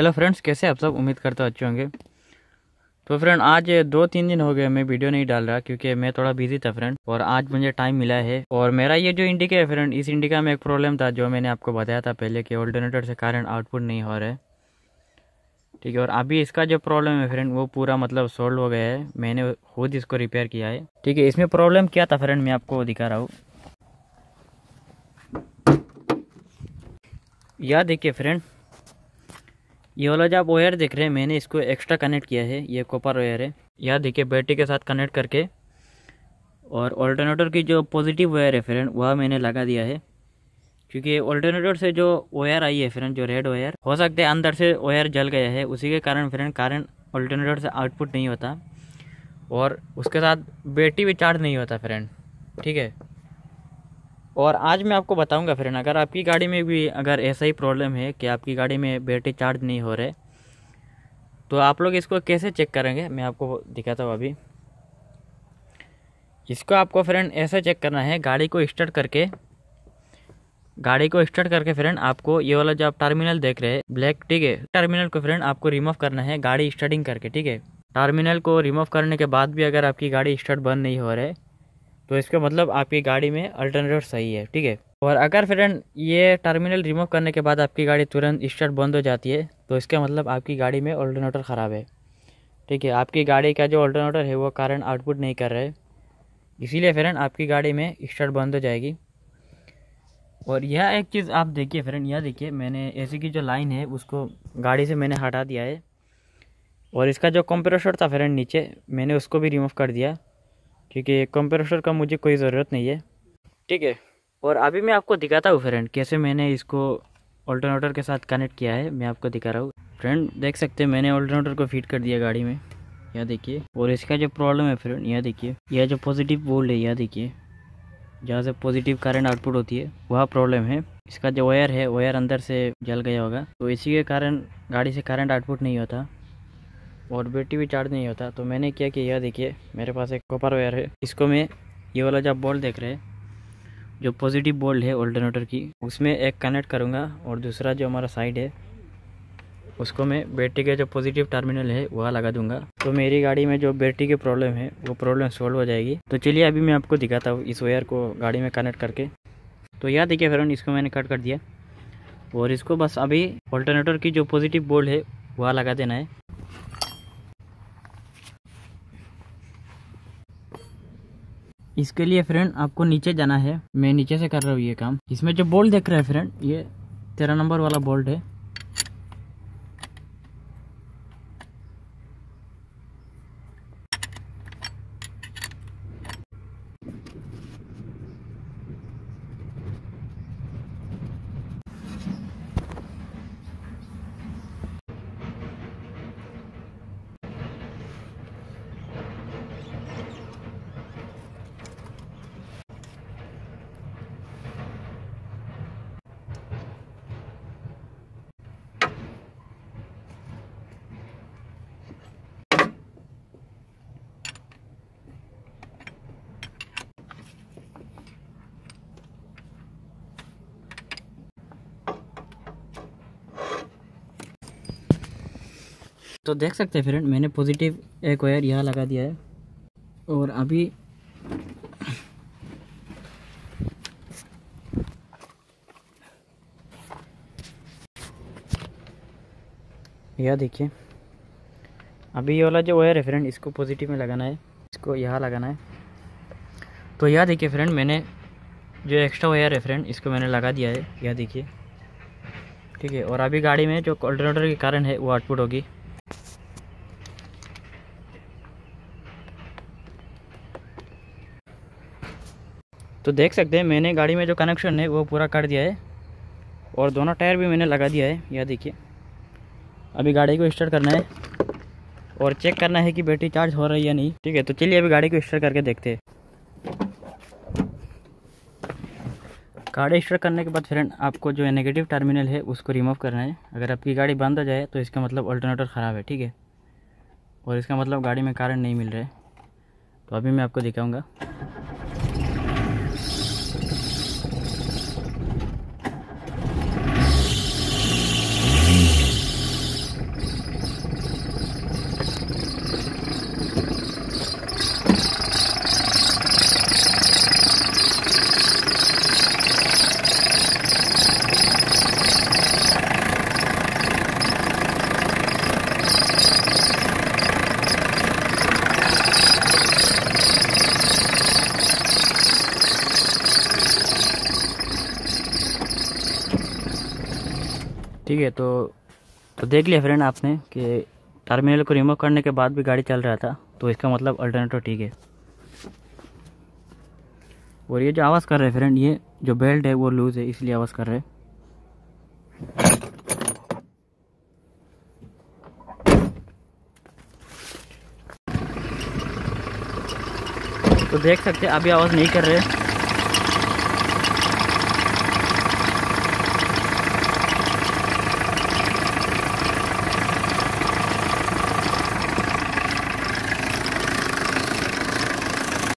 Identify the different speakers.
Speaker 1: hello friends कैसे आप सब उम्मीद करते अच्छे होंगे तो फ्रेंड आज दो तीन दिन हो गए मैं वीडियो नहीं डाल रहा क्योंकि मैं थोड़ा बिजी था फ्रेंड और आज मुझे टाइम मिला है और मेरा ये जो इंडिका है फ्रेंड इस इंडिका में एक प्रॉब्लम था जो मैंने आपको बताया था पहले कि ऑल्टरनेटर से कारण आउटपुट नहीं हो रहा है ठीक है और अभी इसका जो प्रॉब्लम है फ्रेंड वो पूरा मतलब सोल्व हो गया है मैंने खुद इसको रिपेयर किया है ठीक है इसमें प्रॉब्लम क्या था फ्रेंड मैं आपको दिखा रहा हूँ या देखिए फ्रेंड ये वाला जो आप वायर देख रहे हैं मैंने इसको एक्स्ट्रा कनेक्ट किया है ये कॉपर वायर है यह देखिए बैटरी के साथ कनेक्ट करके और ऑल्टरनेटर की जो पॉजिटिव वायर है फ्रेंड वह मैंने लगा दिया है क्योंकि ऑल्टरनेटर से जो वायर आई है फ्रेंड जो रेड वायर हो सकता है अंदर से वायर जल गया है उसी के कारण फ्रेंड कारण ऑल्टरनेटर से आउटपुट नहीं होता और उसके साथ बैटरी भी चार्ज नहीं होता फ्रेंड ठीक है और आज मैं आपको बताऊंगा फ्रेंड अगर आपकी गाड़ी में भी अगर ऐसा ही प्रॉब्लम है कि आपकी गाड़ी में बैटरी चार्ज नहीं हो रहे तो आप लोग इसको कैसे चेक करेंगे मैं आपको दिखाता हूँ अभी इसको आपको फ्रेंड ऐसे चेक करना है गाड़ी को स्टार्ट करके गाड़ी को स्टार्ट करके फ्रेंड आपको ये वाला जो आप टर्मिनल देख रहे हैं ब्लैक ठीक है टर्मिनल को फ्रेंड आपको रिमूव करना है गाड़ी स्टार्टिंग करके ठीक है टर्मिनल को रिमूव करने के बाद भी अगर आपकी गाड़ी स्टार्ट बंद नहीं हो रहा है तो इसका मतलब आपकी गाड़ी में अल्टरनेटर सही है ठीक है और अगर फ्रेंड ये टर्मिनल रिमूव करने के बाद आपकी गाड़ी तुरंत स्टार्ट बंद हो जाती है तो इसका मतलब आपकी गाड़ी में अल्टरनेटर ख़राब है ठीक है आपकी गाड़ी का जो अल्टरनेटर है वो कारण आउटपुट नहीं कर रहे इसीलिए फ्रेंड आपकी गाड़ी में स्टार्ट बंद हो जाएगी और यह एक चीज़ आप देखिए फ्रेंड यह देखिए मैंने ए की जो लाइन है उसको गाड़ी से मैंने हटा दिया है और इसका जो कंप्रेसर था फ्रेंड नीचे मैंने उसको भी रिमूव कर दिया क्योंकि कंप्रेसर का मुझे कोई ज़रूरत नहीं है ठीक है और अभी मैं आपको दिखाता हूँ फ्रेंड कैसे मैंने इसको ऑल्टरनेटर के साथ कनेक्ट किया है मैं आपको दिखा रहा हूँ फ्रेंड देख सकते हैं मैंने ऑल्टरनेटर को फिट कर दिया गाड़ी में यह देखिए और इसका जो प्रॉब्लम है फ्रेंड यह देखिए यह जो पॉजिटिव वोल्ट है यह देखिए जहाँ से पॉजिटिव करंट आउटपुट होती है वह प्रॉब्लम है इसका जो वायर है वायर अंदर से जल गया होगा तो इसी के कारण गाड़ी से करंट आउटपुट नहीं होता और बैटरी भी चार्ज नहीं होता तो मैंने किया कि यह देखिए मेरे पास एक कॉपर वायर है इसको मैं ये वाला जो बोल्ट देख रहे हैं जो पॉजिटिव बोल्ट है ऑल्टरनेटर की उसमें एक कनेक्ट करूँगा और दूसरा जो हमारा साइड है उसको मैं बैटरी का जो पॉजिटिव टर्मिनल है वह लगा दूंगा तो मेरी गाड़ी में जो बैटरी की प्रॉब्लम है वो प्रॉब्लम सॉल्व हो जाएगी तो चलिए अभी मैं आपको दिखाता हूँ इस वायर को गाड़ी में कनेक्ट करके तो यह देखिए फ्रेंड इसको मैंने कट कर दिया और इसको बस अभी ऑल्टरनेटर की जो पॉजिटिव बोल्ट है वह लगा देना है इसके लिए फ्रेंड आपको नीचे जाना है मैं नीचे से कर रहा हूँ ये काम इसमें जो बोल्ट देख रहा है फ्रेंड ये तेरह नंबर वाला बोल्ट है तो देख सकते हैं फ्रेंड मैंने पॉजिटिव एक वायर यहाँ लगा दिया है और अभी यह देखिए अभी ये वाला जो वायर है फ्रेंड इसको पॉजिटिव में लगाना है इसको यहाँ लगाना है तो यह देखिए फ्रेंड मैंने जो एक्स्ट्रा वायर है फ्रेंड इसको मैंने लगा दिया है यह देखिए ठीक है और अभी गाड़ी में जो अल्टरनेटर के कारण है वो आउटपुट होगी तो देख सकते हैं मैंने गाड़ी में जो कनेक्शन है वो पूरा कर दिया है और दोनों टायर भी मैंने लगा दिया है यह देखिए अभी गाड़ी को स्टार्ट करना है और चेक करना है कि बैटरी चार्ज हो रही है या नहीं ठीक है तो चलिए अभी गाड़ी को स्टार्ट करके देखते हैं गाड़ी स्टार्ट करने के बाद फ्रेंड आपको जो है नेगेटिव टर्मिनल है उसको रिमूव करना है अगर आपकी गाड़ी बंद हो जाए तो इसका मतलब अल्टरनेटर ख़राब है ठीक है और इसका मतलब गाड़ी में कारण नहीं मिल रहा है तो अभी मैं आपको दिखाऊँगा ठीक है तो तो देख लिया फ्रेंड आपने कि टर्मिनल को रिमूव करने के बाद भी गाड़ी चल रहा था तो इसका मतलब अल्टरनेटर ठीक है और ये जो आवाज़ कर रहे हैं फ्रेंड ये जो बेल्ट है वो लूज़ है इसलिए आवाज़ कर रहे हैं तो देख सकते हैं अभी आवाज़ नहीं कर रहे हैं